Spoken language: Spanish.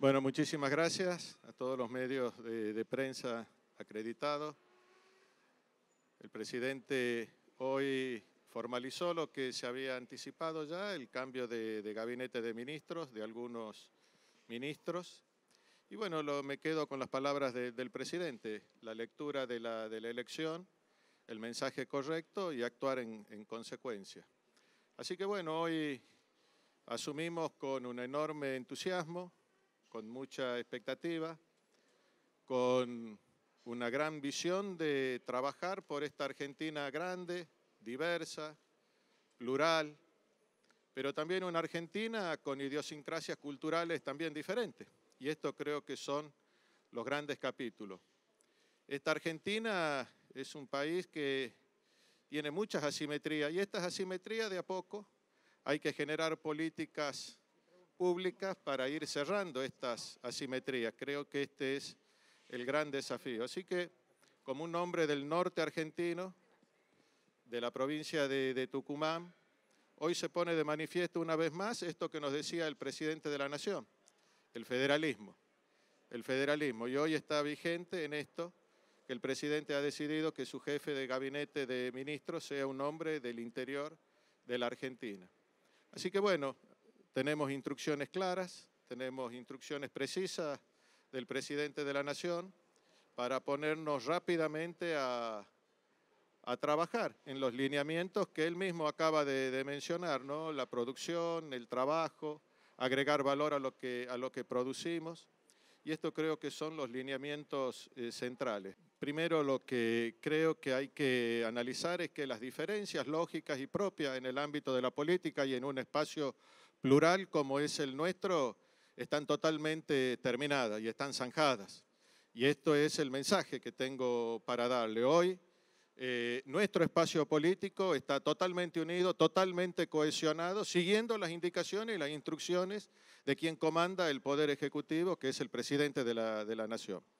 Bueno, muchísimas gracias a todos los medios de, prensa acreditados. El presidente hoy formalizó lo que se había anticipado ya, el cambio de, gabinete de ministros, de algunos ministros. Y bueno, me quedo con las palabras del presidente, la lectura de la, elección, el mensaje correcto y actuar en, en, consecuencia. Así que bueno, hoy asumimos con un enorme entusiasmo con mucha expectativa, con una gran visión de trabajar por esta Argentina grande, diversa, plural, pero también una Argentina con idiosincrasias culturales también diferentes. Y esto creo que son los grandes capítulos. Esta Argentina es un país que tiene muchas asimetrías y estas asimetrías de a poco hay que generar políticas públicas para ir cerrando estas asimetrías. Creo que este es el gran desafío. Así que, como un hombre del norte argentino, de la provincia de, Tucumán, hoy se pone de manifiesto una vez más esto que nos decía el presidente de la Nación, el federalismo. El federalismo. Y hoy está vigente en esto que el presidente ha decidido que su jefe de gabinete de ministros sea un hombre del interior de la Argentina. Así que bueno, tenemos instrucciones claras, tenemos instrucciones precisas del presidente de la Nación para ponernos rápidamente a, trabajar en los lineamientos que él mismo acaba de, mencionar, ¿no? la producción, el trabajo, agregar valor a lo que, a lo que producimos. Y esto creo que son los lineamientos eh, centrales. Primero, lo que creo que hay que analizar es que las diferencias lógicas y propias en el ámbito de la política y en un espacio plural como es el nuestro, están totalmente terminadas y están zanjadas. Y esto es el mensaje que tengo para darle hoy. Eh, nuestro espacio político está totalmente unido, totalmente cohesionado, siguiendo las indicaciones y las instrucciones de quien comanda el Poder Ejecutivo, que es el presidente de la Nación.